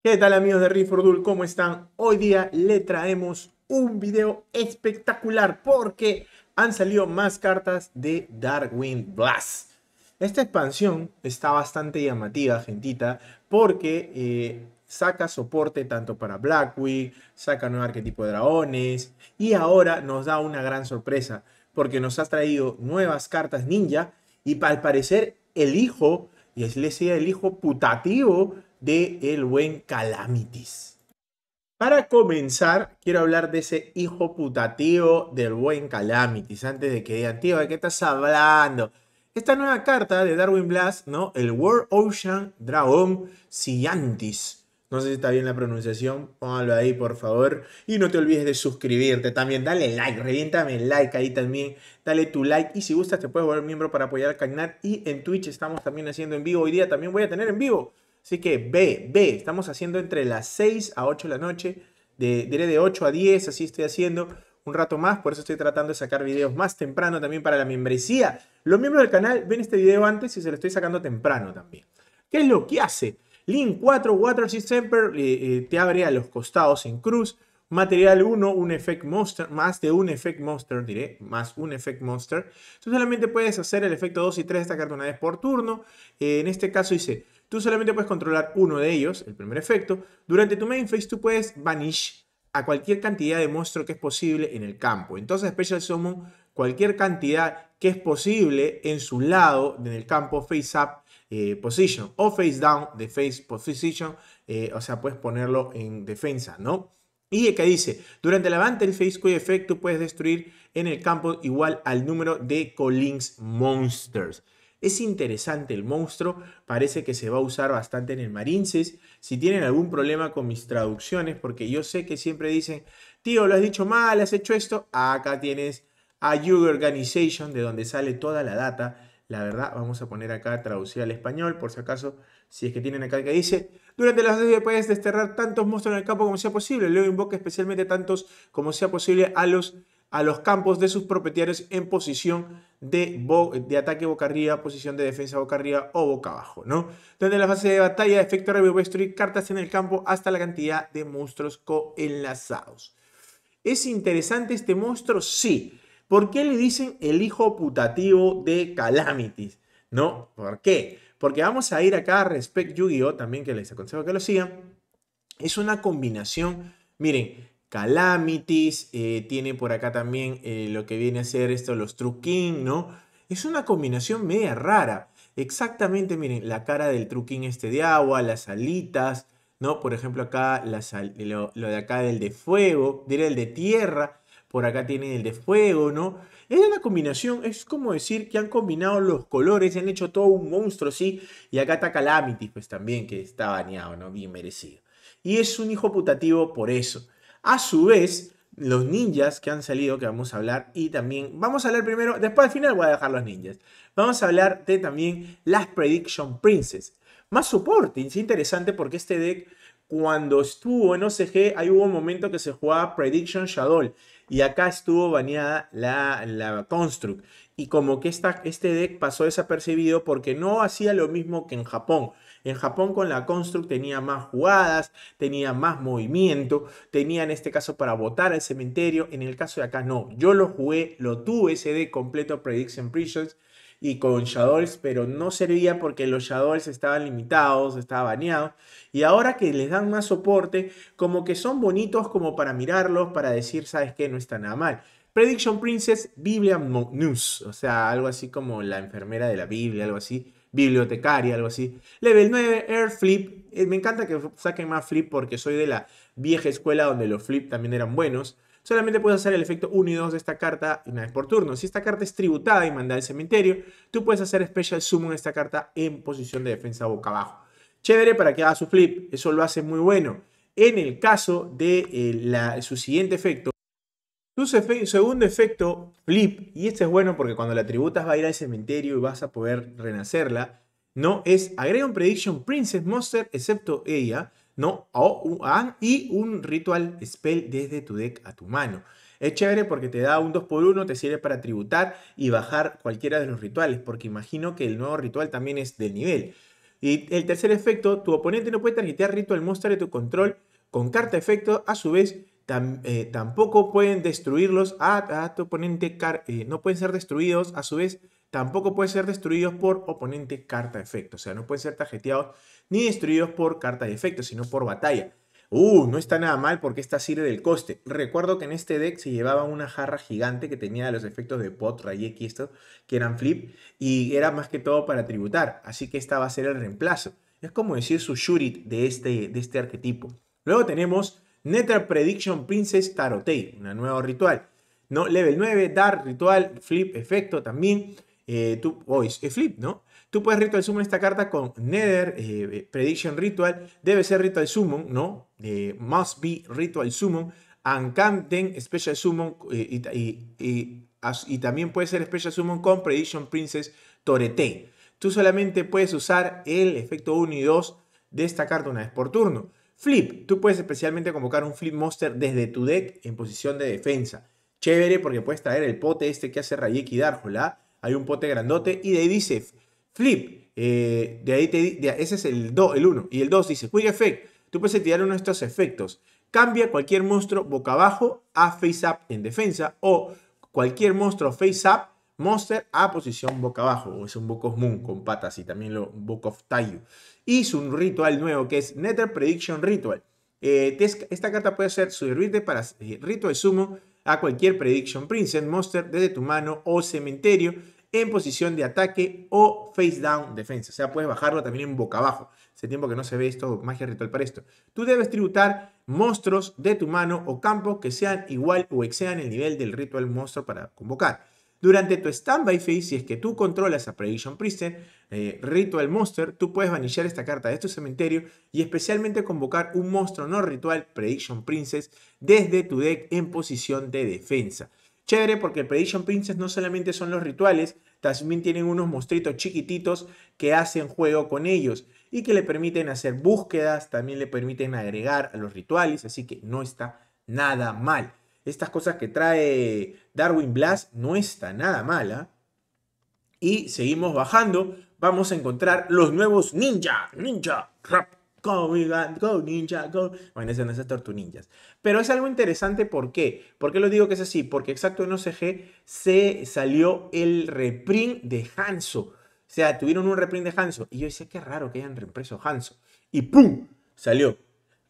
¿Qué tal amigos de Rifordul? ¿Cómo están? Hoy día le traemos un video espectacular porque han salido más cartas de Darkwing Blast. Esta expansión está bastante llamativa, gentita, porque eh, saca soporte tanto para Blackwing, saca nuevo arquetipo de dragones y ahora nos da una gran sorpresa porque nos ha traído nuevas cartas ninja y al parecer el hijo, y es le el hijo putativo de el buen Calamitis. Para comenzar, quiero hablar de ese hijo putativo del buen Calamitis. Antes de que digan, tío, ¿de qué estás hablando? Esta nueva carta de Darwin Blast, ¿no? El World Ocean Dragon Siantis. No sé si está bien la pronunciación, póngalo ahí por favor. Y no te olvides de suscribirte también, dale like, reviéntame el like ahí también, dale tu like y si gustas te puedes volver miembro para apoyar al canal. Y en Twitch estamos también haciendo en vivo, hoy día también voy a tener en vivo. Así que ve, ve, estamos haciendo entre las 6 a 8 de la noche, diré de 8 a 10, así estoy haciendo un rato más, por eso estoy tratando de sacar videos más temprano también para la membresía. Los miembros del canal ven este video antes y se lo estoy sacando temprano también. ¿Qué es lo que hace? Link 4 Water System eh, eh, te abre a los costados en cruz. Material 1, un Effect Monster, más de un Effect Monster, diré, más un Effect Monster. Tú solamente puedes hacer el efecto 2 y 3 de esta carta una vez por turno. Eh, en este caso hice Tú solamente puedes controlar uno de ellos, el primer efecto. Durante tu main phase tú puedes Banish a cualquier cantidad de monstruo que es posible en el campo. Entonces Special Summon cualquier cantidad que es posible en su lado, en el campo face up eh, position o face down de face position, eh, o sea, puedes ponerlo en defensa, ¿no? Y que dice, durante la el Face cuyo efecto puedes destruir en el campo igual al número de Collins Monsters. Es interesante el monstruo, parece que se va a usar bastante en el Marines. Si tienen algún problema con mis traducciones, porque yo sé que siempre dicen, tío, lo has dicho mal, has hecho esto, acá tienes a Yuga Organization, de donde sale toda la data. La verdad, vamos a poner acá traducida al español, por si acaso, si es que tienen acá que dice, durante las dos puedes desterrar tantos monstruos en el campo como sea posible, luego invoca especialmente tantos como sea posible a los a los campos de sus propietarios en posición de, ataque boca arriba, posición de defensa boca arriba o boca abajo, ¿no? Desde la fase de batalla, efecto review cartas en el campo hasta la cantidad de monstruos coenlazados. ¿Es interesante este monstruo? Sí. ¿Por qué le dicen el hijo putativo de Calamities? ¿No? ¿Por qué? Porque vamos a ir acá a Respect Yu-Gi-Oh! también, que les aconsejo que lo sigan. Es una combinación. Miren, Calamities, eh, tiene por acá también eh, lo que viene a ser esto, los truquín, ¿no? Es una combinación media rara. Exactamente, miren, la cara del truquín este de agua, las alitas, ¿no? Por ejemplo, acá lo, de acá del de fuego, diré el de tierra, por acá tienen el de fuego, ¿no? Es una combinación, es como decir que han combinado los colores, han hecho todo un monstruo, sí, y acá está Calamities, pues también, que está bañado, ¿no? Bien merecido. Y es un hijo putativo por eso. A su vez, los ninjas que han salido, que vamos a hablar, y también vamos a hablar primero, después al final voy a dejar los ninjas. Vamos a hablar de también las Prediction Princess. Más soporte, interesante porque este deck, cuando estuvo en OCG, hay hubo un momento que se jugaba Prediction Shadow, y acá estuvo baneada la, Construct. Y como que este deck pasó desapercibido porque no hacía lo mismo que en Japón en Japón con la Construct tenía más jugadas, tenía más movimiento, tenía en este caso para votar al cementerio, en el caso de acá no. Yo lo jugué, lo tuve ese de completo Prediction Princess y con Shadows, pero no servía porque los Shadows estaban limitados, estaban baneados. Y ahora que les dan más soporte, como que son bonitos como para mirarlos, para decir, ¿sabes qué? No está nada mal. Prediction Princess, Biblia News, o sea, algo así como la enfermera de la Biblia, algo así bibliotecaria, algo así. Level 9, Air Flip. Eh, me encanta que saquen más Flip porque soy de la vieja escuela donde los Flip también eran buenos. Solamente puedes hacer el efecto 1 y 2 de esta carta una vez por turno. Si esta carta es tributada y mandada al cementerio, tú puedes hacer Special Summon esta carta en posición de defensa boca abajo. Chévere para que haga su flip, eso lo hace muy bueno. En el caso de eh, su siguiente efecto, tu segundo efecto, flip, y este es bueno porque cuando la tributas va a ir al cementerio y vas a poder renacerla, ¿no? Es agrega un prediction princess monster excepto ella, ¿no? O, y un ritual spell desde tu deck a tu mano. Es chévere porque te da un 2x1, te sirve para tributar y bajar cualquiera de los rituales, porque imagino que el nuevo ritual también es del nivel. Y el tercer efecto, tu oponente no puede tarjetear ritual monster de tu control con carta efecto, a su vez eh, tampoco pueden destruirlos a, ah, ah, tu oponente, eh, no pueden ser destruidos, a su vez, tampoco pueden ser destruidos por oponente carta de efecto, o sea, no pueden ser tajeteados ni destruidos por carta de efecto, sino por batalla. Uh, no está nada mal porque esta sirve del coste. Recuerdo que en este deck se llevaba una jarra gigante que tenía los efectos de pot, rayek y esto, que eran flip, y era más que todo para tributar, así que esta va a ser el reemplazo. Es como decir su shurit de este, de este arquetipo. Luego tenemos Nether Prediction Princess Tarotei, un nuevo ritual. ¿no? Level 9, Dar, ritual, flip, efecto también. Eh, tu voice oh, flip, ¿no? Tú puedes ritual summon esta carta con Nether, eh, eh, Prediction Ritual, debe ser Ritual Summon, ¿no? must be Ritual Summon, Ancanten, Special Summon y, y, también puede ser Special Summon con Prediction Princess Torete. Tú solamente puedes usar el efecto 1 y 2 de esta carta una vez por turno. Flip, tú puedes especialmente convocar un Flip Monster desde tu deck en posición de defensa. Chévere porque puedes traer el pote este que hace Rayek y Darjola. Hay un pote grandote y de ahí dice Flip. Eh, de ahí te, ese es el 2, el 1. Y el 2 dice Quick Effect. Tú puedes tirar uno de estos efectos. Cambia cualquier monstruo boca abajo a face up en defensa o cualquier monstruo face up Monster a posición boca abajo, o es un Book of Moon con patas y también lo Book of Taiyu. Hizo un ritual nuevo que es Nether Prediction Ritual. Eh, esta carta puede ser servirte para eh, rito de sumo a cualquier Prediction Princess Monster desde tu mano o cementerio en posición de ataque o face down defensa. O sea, puedes bajarlo también en boca abajo. Hace tiempo que no se ve esto, magia ritual para esto. Tú debes tributar monstruos de tu mano o campo que sean igual o excedan el nivel del ritual monstruo para convocar. Durante tu standby phase, si es que tú controlas a Prediction Princess eh, Ritual Monster, tú puedes vanillar esta carta de tu cementerio y especialmente convocar un monstruo no ritual, Prediction Princess, desde tu deck en posición de defensa. Chévere porque Prediction Princess no solamente son los rituales, también tienen unos monstruitos chiquititos que hacen juego con ellos y que le permiten hacer búsquedas, también le permiten agregar a los rituales, así que no está nada mal estas cosas que trae Darwin Blast no está nada mala. Y seguimos bajando, vamos a encontrar los nuevos ninja, ninja, rap, go, go, ninja, go. Bueno, a no esas tortu ninjas. Pero es algo interesante, ¿por qué? ¿Por qué lo digo que es así? Porque exacto en OCG se salió el reprint de Hanzo O sea, tuvieron un reprint de Hanzo Y yo decía, qué raro que hayan reimpreso Hanzo Y ¡pum! Salió.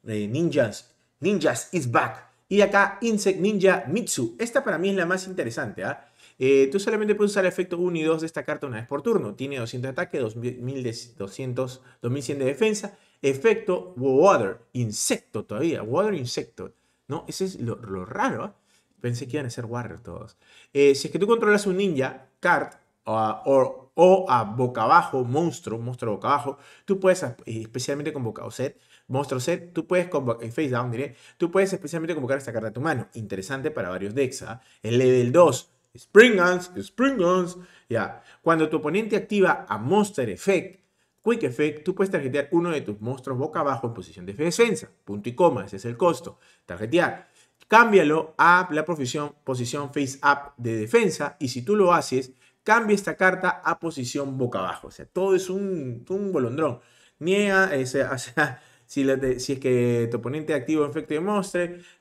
Eh, ninjas, Ninjas is back. Y acá Insect Ninja Mitsu. Esta para mí es la más interesante. ¿ah? Eh, tú solamente puedes usar el efecto 1 y 2 de esta carta una vez por turno. Tiene 200 de ataque, 2100 de defensa. Efecto Water, insecto todavía. Water Insecto. ¿no? Ese es lo, raro. ¿ah? Pensé que iban a ser Warrior todos. Eh, si es que tú controlas un ninja, card o, a boca abajo, monstruo, monstruo boca abajo, tú puedes, eh, especialmente con boca o Monstruo Set, tú puedes convocar, en eh, Face Down diré, tú puedes especialmente convocar esta carta a tu mano. Interesante para varios Dexa. El level 2, Spring Guns, Spring Guns. Ya, cuando tu oponente activa a Monster Effect, Quick Effect, tú puedes tarjetear uno de tus monstruos boca abajo en posición de defensa. Punto y coma, ese es el costo. Tarjetear. Cámbialo a la posición, posición face up de defensa y si tú lo haces, cambia esta carta a posición boca abajo. O sea, todo es un, un golondrón. Niega, eh, o sea, si, es que tu oponente activa un efecto de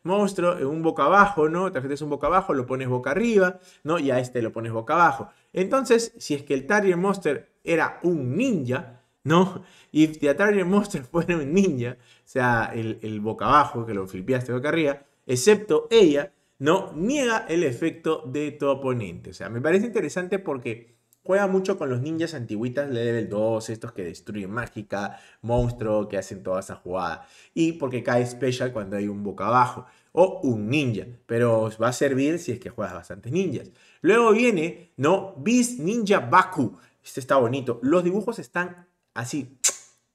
monstruo, un boca abajo, ¿no? es un boca abajo, lo pones boca arriba, ¿no? Y a este lo pones boca abajo. Entonces, si es que el target monster era un ninja, ¿no? Y si el target monster fuera un ninja, o sea, el, el boca abajo, que lo flipeaste boca arriba, excepto ella, ¿no? Niega el efecto de tu oponente. O sea, me parece interesante porque juega mucho con los ninjas antiguitas level 2, estos que destruyen mágica, monstruo, que hacen toda esa jugada. Y porque cae especial cuando hay un boca abajo o un ninja, pero os va a servir si es que juegas bastantes ninjas. Luego viene, ¿no? Beast Ninja Baku. Este está bonito. Los dibujos están así,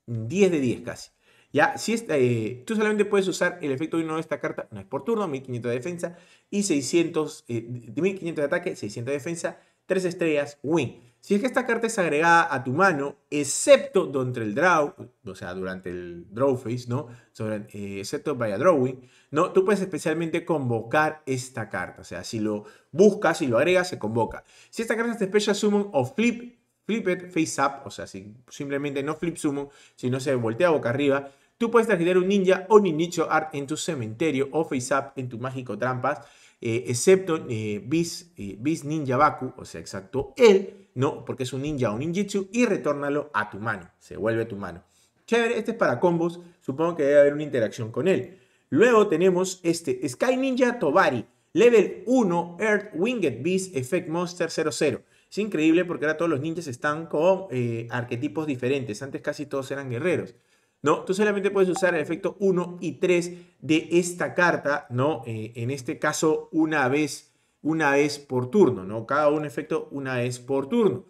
10 de 10 casi. Ya, si eh, tú solamente puedes usar el efecto 1 de esta carta, no es por turno, 1500 de defensa y 600, 1500 eh, de ataque, 600 de defensa Tres estrellas, win. Si es que esta carta es agregada a tu mano, excepto durante el draw, o sea, durante el draw phase, ¿no? Eh, excepto vaya drawing, ¿no? Tú puedes especialmente convocar esta carta. O sea, si lo buscas, si lo agregas, se convoca. Si esta carta es Special Summon o Flip, flip it, Face Up, o sea, si simplemente no Flip Summon, no se voltea boca arriba, tú puedes transgredir un ninja o un art en tu cementerio o Face Up en tu mágico trampas eh, excepto eh, eh, bis, Ninja Baku, o sea, exacto él, no, porque es un ninja o un ninjitsu, y retórnalo a tu mano, se vuelve tu mano. Chévere, este es para combos, supongo que debe haber una interacción con él. Luego tenemos este Sky Ninja Tobari, level 1, Earth Winged Beast, Effect Monster 00. Es increíble porque ahora todos los ninjas están con eh, arquetipos diferentes, antes casi todos eran guerreros. ¿no? Tú solamente puedes usar el efecto 1 y 3 de esta carta, ¿no? Eh, en este caso, una vez, una vez por turno, ¿no? Cada un efecto una vez por turno.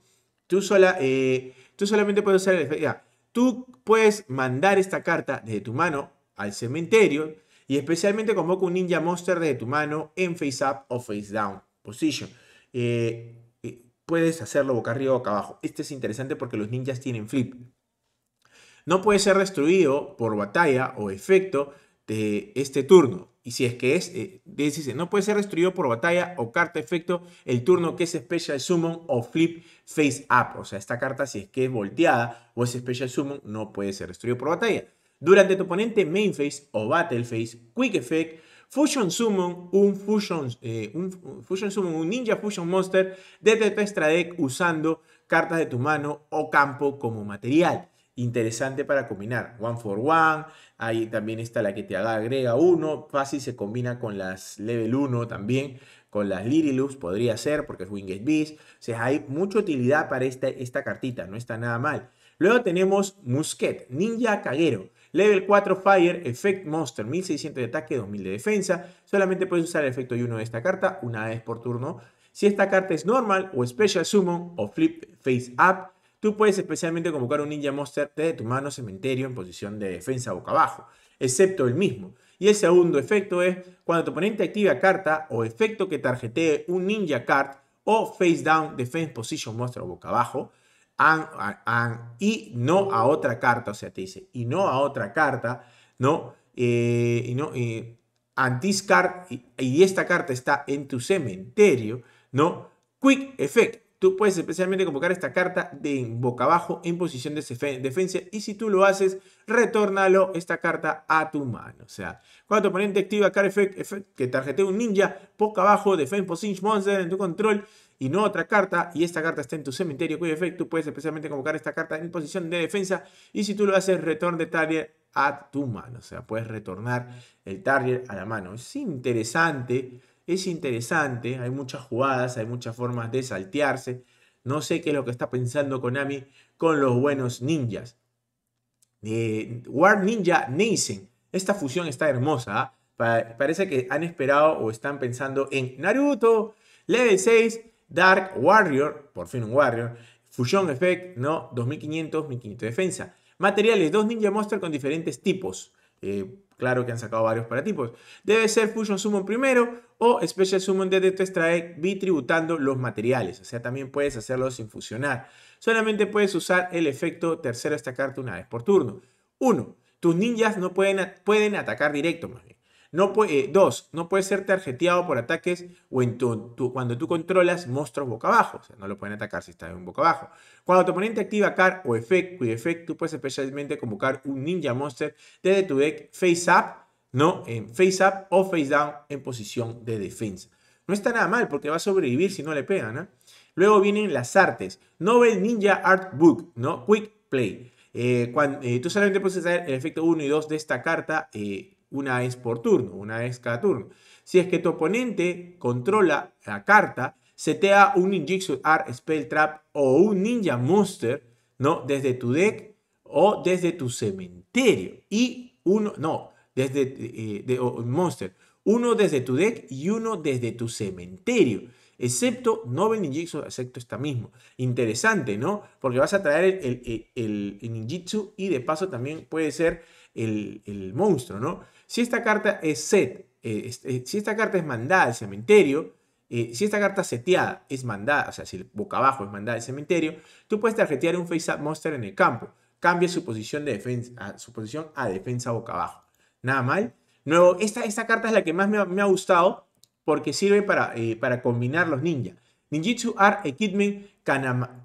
Tú, sola, eh, tú solamente puedes usar el efecto... Tú puedes mandar esta carta desde tu mano al cementerio y especialmente convoca un Ninja Monster desde tu mano en face up o face down position. Eh, puedes hacerlo boca arriba o boca abajo. Este es interesante porque los ninjas tienen flip no puede ser destruido por batalla o efecto de este turno. Y si es que es, eh, dice, no puede ser destruido por batalla o carta efecto el turno que es Special Summon o Flip Face Up. O sea, esta carta, si es que es volteada o es Special Summon, no puede ser destruido por batalla. Durante tu oponente Main Phase o Battle Phase, Quick Effect, Fusion Summon, un Fusion, eh, un, Summon, un Ninja Fusion Monster desde tu extra deck usando cartas de tu mano o campo como material interesante para combinar. One for one, ahí también está la que te agrega uno, fácil se combina con las level 1 también, con las Lirilux podría ser, porque es Winged Beast. O sea, hay mucha utilidad para esta, esta cartita, no está nada mal. Luego tenemos Musket, Ninja Caguero. Level 4 Fire, Effect Monster, 1600 de ataque, 2000 de defensa. Solamente puedes usar el efecto y uno de esta carta una vez por turno. Si esta carta es normal o Special Summon o Flip Face Up, Tú puedes especialmente convocar un Ninja Monster desde tu mano cementerio en posición de defensa boca abajo, excepto el mismo. Y el segundo efecto es cuando tu oponente activa carta o efecto que tarjetee un Ninja Card o Face Down Defense Position Monster boca abajo, y no a otra carta, o sea, te dice, y no a otra carta, ¿no? Eh, y no y, y esta carta está en tu cementerio, ¿no? Quick Effect tú puedes especialmente convocar esta carta de boca abajo en posición de defensa y si tú lo haces, retórnalo esta carta a tu mano. O sea, cuando tu oponente activa Card Effect, que tarjete un ninja, boca abajo, por Position Monster en tu control y no otra carta, y esta carta está en tu cementerio cuyo efecto tú puedes especialmente convocar esta carta en posición de defensa y si tú lo haces, retorn de target a tu mano. O sea, puedes retornar el target a la mano. Es interesante es interesante, hay muchas jugadas, hay muchas formas de saltearse. No sé qué es lo que está pensando Konami con los buenos ninjas. Eh, War Ninja Nisen. Esta fusión está hermosa. ¿ah? parece que han esperado o están pensando en Naruto, Level 6, Dark Warrior, por fin un Warrior, Fusion Effect, ¿no? 2500, 1500 defensa. Materiales, dos Ninja Monster con diferentes tipos. Eh, Claro que han sacado varios paratipos. Pues. Debe ser Fusion Summon primero o Special Summon de vi tributando los materiales. O sea, también puedes hacerlo sin fusionar. Solamente puedes usar el efecto tercero a esta carta una vez por turno. 1. Tus ninjas no pueden, pueden atacar directo más bien. Eh, dos, no puede ser tarjeteado por ataques o cuando tú controlas monstruos boca abajo. O sea, no lo pueden atacar si está en boca abajo. Cuando tu oponente activa car o effect, y effect tú puedes especialmente convocar un ninja monster desde tu deck face up, no en face up o face down en posición de defensa. No está nada mal porque va a sobrevivir si no le pegan. ¿ah? Luego vienen las artes. Nobel Ninja Art Book, ¿no? Quick Play. Eh, eh, tú solamente puedes usar el efecto 1 y 2 de esta carta eh, una vez por turno, una vez cada turno. Si es que tu oponente controla la carta, se setea un Ninjitsu Art Spell Trap o un Ninja Monster, ¿no? Desde tu deck o desde tu cementerio. Y uno, no, desde eh, de, Monster. Uno desde tu deck y uno desde tu cementerio. Excepto ven Ninjitsu, excepto esta mismo. Interesante, ¿no? Porque vas a traer el, el, Ninjitsu y de paso también puede ser el, el monstruo, ¿no? Si esta carta es set, eh, eh, si esta carta es mandada al cementerio, eh, si esta carta seteada es mandada, o sea, si el boca abajo es mandada al cementerio, tú puedes tarjetear un face-up monster en el campo. Cambia su posición, de defensa, a, ah, su posición a defensa boca abajo. Nada mal. Nuevo, esta, carta es la que más me ha, gustado porque sirve para, para combinar los ninjas. Ninjitsu Art Equipment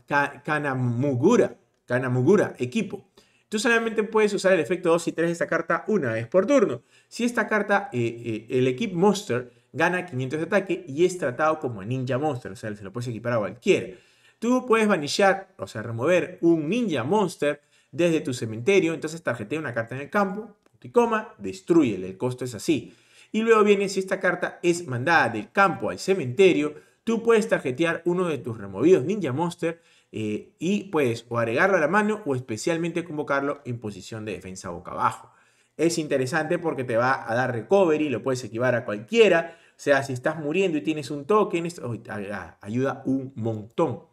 Kanamugura. Kanamugura, equipo. Tú solamente puedes usar el efecto 2 y 3 de esta carta una vez por turno. Si esta carta, eh, eh, el equip monster gana 500 de ataque y es tratado como ninja monster, o sea, se lo puedes equipar a cualquiera. Tú puedes vanillar, o sea, remover un ninja monster desde tu cementerio, entonces tarjetea una carta en el campo, punto y coma, destruyele, el costo es así. Y luego viene, si esta carta es mandada del campo al cementerio, tú puedes tarjetear uno de tus removidos ninja monster eh, y puedes o agregarlo a la mano o especialmente convocarlo en posición de defensa boca abajo. Es interesante porque te va a dar recovery, lo puedes equivar a cualquiera. O sea, si estás muriendo y tienes un token, ayuda un montón.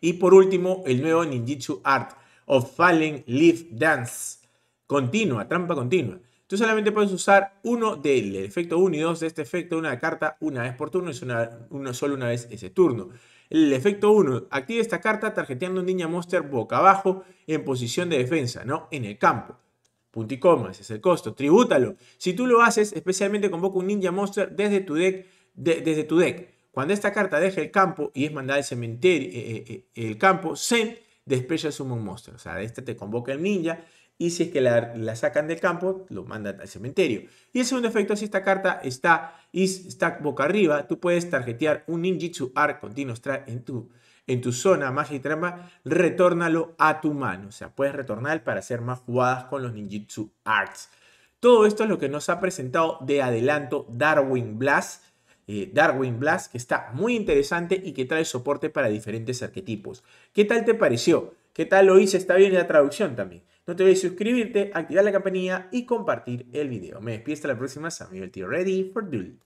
Y por último, el nuevo Ninjitsu Art of Fallen Leaf Dance. Continua, trampa continua. Tú solamente puedes usar uno del efecto 1 y 2 de este efecto, una carta una vez por turno Es una, solo una vez ese turno. El efecto 1, activa esta carta tarjeteando un Ninja Monster boca abajo en posición de defensa, ¿no? En el campo. Punto y coma, ese es el costo. Tribútalo. Si tú lo haces, especialmente convoca un Ninja Monster desde tu deck. desde tu deck. Cuando esta carta deja el campo y es mandada al cementerio, eh, eh, eh, el campo, despeja despecha Summon Monster. O sea, este te convoca el ninja y si es que la, sacan del campo, lo mandan al cementerio. Y el segundo efecto, si esta carta está, está boca arriba, tú puedes tarjetear un ninjitsu arc continuo en tu, en tu zona magia y trampa, retórnalo a tu mano. O sea, puedes retornar para hacer más jugadas con los ninjitsu arts. Todo esto es lo que nos ha presentado de adelanto Darwin Blast. Eh, Darwin Blast, que está muy interesante y que trae soporte para diferentes arquetipos. ¿Qué tal te pareció? ¿Qué tal lo hice? Está bien la traducción también. No te olvides suscribirte, activar la campanilla y compartir el video. Me despido hasta la próxima, Samuel T. Ready for Duel.